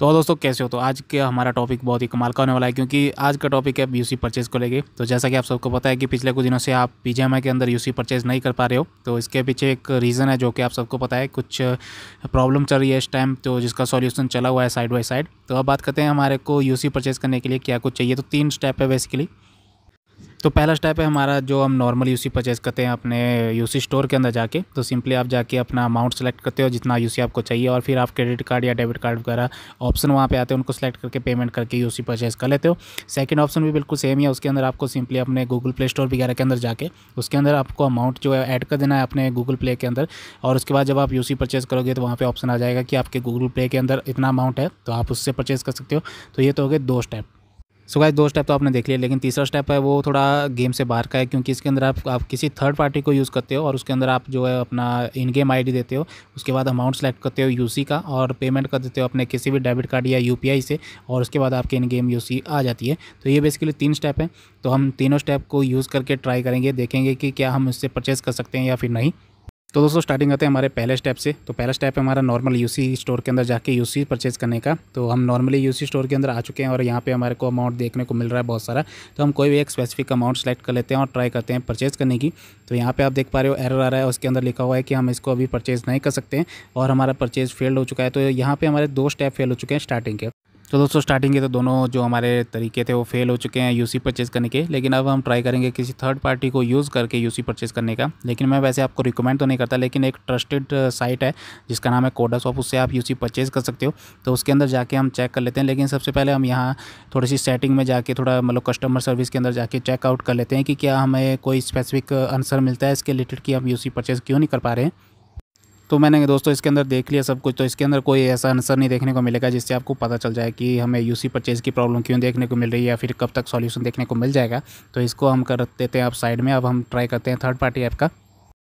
तो दोस्तों कैसे हो तो आज का हमारा टॉपिक बहुत ही कमाल का होने वाला है क्योंकि आज का टॉपिक है यू सी परचेज़ को लेके तो जैसा कि आप सबको पता है कि पिछले कुछ दिनों से आप पी के अंदर यू सी परचेज़ नहीं कर पा रहे हो तो इसके पीछे एक रीज़न है जो कि आप सबको पता है कुछ प्रॉब्लम चल रही है इस टाइम तो जिसका सोल्यूशन चला हुआ है साइड बाई साइड तो अब बात करते हैं हमारे को यू सी परचेज़ करने के लिए क्या कुछ चाहिए तो तीन स्टेप है बेसिकली तो पहला स्टेप है हमारा जो हम नॉर्मल यूसी परचेज़ करते हैं अपने यूसी स्टोर के अंदर जाके तो सिंपली आप जाके अपना अमाउंट सेलेक्ट करते हो जितना यूसी आपको चाहिए और फिर आप क्रेडिट कार्ड या डेबिट कार्ड वगैरह ऑप्शन वहाँ पे आते हैं उनको सेलेक्ट करके पेमेंट करके यूसी परचेज़ कर लेते हो सेकंड ऑप्शन भी बिल्कुल सेम है उसके अंदर आपको सिंपली अपने गूगल प्ले स्टोर वगैरह के अंदर जाके उसके अंदर आपको अमाउंट जो है ऐड कर देना है अपने गूगल प्ले के अंदर और उसके बाद जब आप यू परचेज़ करोगे तो वहाँ पर ऑप्शन आ जाएगा कि आपके गूगल प्ले के अंदर इतना अमाउंट है तो आप उससे परचेज़ कर सकते हो तो ये तो हो गए दो स्टेप सो गाइस दो स्टेप तो आपने देख लिया लेकिन तीसरा स्टेप है वो थोड़ा गेम से बाहर का है क्योंकि इसके अंदर आप आप किसी थर्ड पार्टी को यूज़ करते हो और उसके अंदर आप जो है अपना इन गेम आईडी देते हो उसके बाद अमाउंट सेलेक्ट करते हो यूसी का और पेमेंट कर देते हो अपने किसी भी डेबिट कार्ड या यू से और उसके बाद आपके इन गेम यू आ जाती है तो ये बेसिकली तीन स्टेप हैं तो हम तीनों स्टेप को यूज़ करके ट्राई करेंगे देखेंगे कि क्या हम इससे परचेज़ कर सकते हैं या फिर नहीं तो दोस्तों स्टार्टिंग करते हैं हमारे पहले स्टेप से तो पहला स्टेप है हमारा नॉर्मल यूसी स्टोर के अंदर जाके यूसी परचेज करने का तो हम नॉर्मली यूसी स्टोर के अंदर आ चुके हैं और यहाँ पे हमारे को अमाउंट देखने को मिल रहा है बहुत सारा तो हम कोई भी एक स्पेसिफिक अमाउंट सेलेक्ट कर लेते हैं और ट्राई करते हैं परचेज करने की तो यहाँ पर आप देख पा रहे हो एरर आ रहा है उसके अंदर लिखा हुआ है कि हम इसको अभी परचेज नहीं कर सकते और हमारा परचेज फेल्ड हो चुका है तो यहाँ पर हमारे दो स्टेप फेल हो चुके हैं स्टार्टिंग के तो दोस्तों स्टार्टिंग के तो दोनों जो हमारे तरीके थे वो फेल हो चुके हैं यूसी परचेज़ करने के लेकिन अब हम ट्राई करेंगे किसी थर्ड पार्टी को यूज़ करके यूसी परचेज़ करने का लेकिन मैं वैसे आपको रिकमेंड तो नहीं करता लेकिन एक ट्रस्टेड साइट uh, है जिसका नाम है कोडा शॉप उससे आप यूसी परचेज़ कर सकते हो तो उसके अंदर जाके हम चेक कर लेते हैं लेकिन सबसे पहले हम यहाँ थोड़ी सी सेटिंग में जाके थोड़ा मतलब कस्टमर सर्विस के अंदर जाके चेकआउट कर लेते हैं कि क्या हमें कोई स्पेसिफिक आंसर uh, मिलता है इसके रिलेटेड कि हम यू परचेज़ क्यों नहीं कर पा रहे हैं तो मैंने दोस्तों इसके अंदर देख लिया सब कुछ तो इसके अंदर कोई ऐसा आंसर नहीं देखने को मिलेगा जिससे आपको पता चल जाए कि हमें यूसी परचेज़ की प्रॉब्लम क्यों देखने को मिल रही है या फिर कब तक सॉल्यूशन देखने को मिल जाएगा तो इसको हम कर देते हैं आप साइड में अब हम ट्राई करते हैं थर्ड पार्टी ऐप का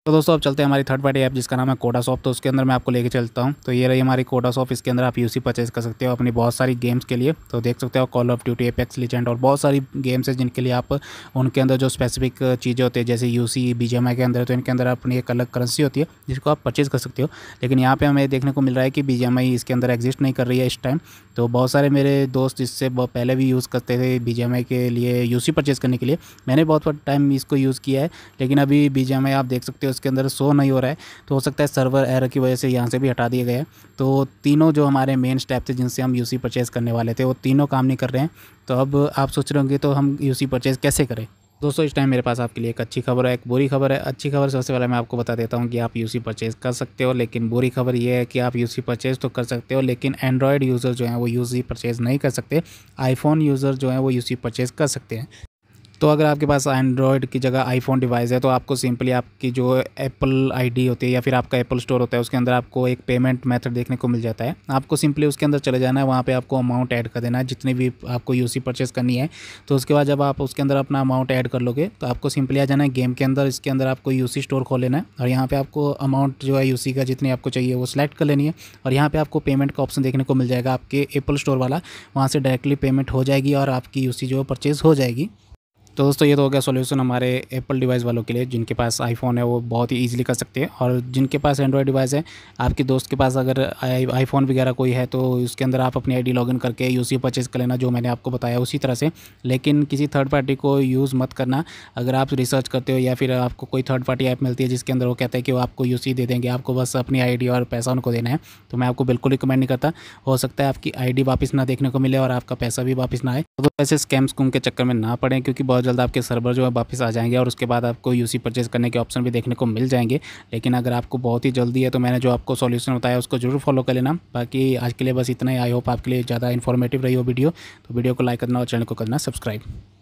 तो दोस्तों अब चलते हैं हमारी थर्ड पार्टी ऐप जिसका नाम है कोडा शॉप तो उसके अंदर मैं आपको लेके चलता हूँ तो ये रही हमारी कोडा शॉप इसके अंदर आप यूसी परचेज कर सकते हो अपनी बहुत सारी गेम्स के लिए तो देख सकते हो call of duty apex legend और बहुत सारी गेम्स है जिनके लिए आप उनके अंदर जो स्पेसिफिक चीज़ें होती है जैसे यू सी के अंदर तो इनके अंदर अपनी एक अलग करेंसी होती है जिसको आप परचेज़ कर सकते हो लेकिन यहाँ पर हमें देखने को मिल रहा है कि बी इसके अंदर एग्जिस्ट नहीं कर रही है इस टाइम तो बहुत सारे मेरे दोस्त इससे पहले भी यूज़ करते थे बी के लिए यू परचेज़ करने के लिए मैंने बहुत टाइम इसको यूज़ किया है लेकिन अभी बी आप देख सकते हो इसके अंदर शो नहीं हो रहा है तो हो सकता है सर्वर एर की वजह से यहाँ से भी हटा दिया गया है तो तीनों जो हमारे मेन स्टेप थे जिनसे हम यूसी परचेज़ करने वाले थे वो तीनों काम नहीं कर रहे हैं तो अब आप सोच रहे होंगे तो हम यूसी परचेज़ कैसे करें दोस्तों इस टाइम मेरे पास आपके लिए एक अच्छी खबर है एक बुरी खबर है अच्छी खबर सबसे पहले मैं आपको बता देता हूँ कि आप यूसी परचेज़ कर सकते हो लेकिन बुरी खबर यह है कि आप यूसी परचेज़ तो कर सकते हो लेकिन एंड्रॉयड यूज़र जो हैं वो यूसी परचेज़ नहीं कर सकते आईफोन यूज़र जो हैं वो यूसी परचेज़ कर सकते हैं तो अगर आपके पास एंड्रॉयड की जगह आईफोन डिवाइस है तो आपको सिंपली आपकी जो एप्पल आईडी होती है या फिर आपका एप्पल स्टोर होता है उसके अंदर आपको एक पेमेंट मेथड देखने को मिल जाता है आपको सिंपली उसके अंदर चले जाना है वहाँ पे आपको अमाउंट ऐड कर देना है जितनी भी आपको यू सी परचेस करनी है तो उसके बाद जब आप उसके अंदर अपना अमाउंट ऐड कर लोगे तो आपको सिंपली आ जाना है गेम के अंदर इसके अंदर आपको यू सी स्टोर खोल लेना है और यहाँ पर आपको अमाउंट जो है यू सी का जितनी आपको चाहिए वो सिलेक्ट कर लेनी है और यहाँ पर आपको पेमेंट का ऑप्शन देखने को मिल जाएगा आपके एप्पल स्टोर वाला वहाँ से डायरेक्टली पेमेंट हो जाएगी और आपकी यू सी जो है परचेज़ हो जाएगी तो दोस्तों ये तो हो गया सोल्यूशन हमारे एप्पल डिवाइस वालों के लिए जिनके पास आईफोन है वो बहुत ही ईजिली कर सकते हैं और जिनके पास एंड्रॉयड डिवाइस है आपके दोस्त के पास अगर आईफोन वगैरह कोई है तो उसके अंदर आप अपनी आईडी लॉगिन करके यूसी परचेज़ कर लेना जो मैंने आपको बताया उसी तरह से लेकिन किसी थर्ड पार्टी को यूज़ मत करना अगर आप रिसर्च करते हो या फिर आपको कोई थर्ड पार्टी ऐप मिलती है जिसके अंदर वो कहते हैं कि वो आपको यूसी दे देंगे आपको बस अपनी आई और पैसा उनको देना है तो मैं आपको बिल्कुल रिकमेंड नहीं करता हो सकता है आपकी आई वापस ना देखने को मिले और आपका पैसा भी वापस ना आए तो ऐसे स्कैम स्कूम के चक्कर में ना पड़े क्योंकि बहुत जल्द आपके सर्वर जो है वापस आ जाएंगे और उसके बाद आपको यू परचेज़ करने के ऑप्शन भी देखने को मिल जाएंगे लेकिन अगर आपको बहुत ही जल्दी है तो मैंने जो आपको सॉल्यूशन बताया उसको जरूर फॉलो कर लेना बाकी आज के लिए बस इतना ही आई होप आपके लिए ज़्यादा इन्फॉर्मेटिव रही हो वीडियो तो वीडियो को लाइक करना और चैनल को करना सब्सक्राइब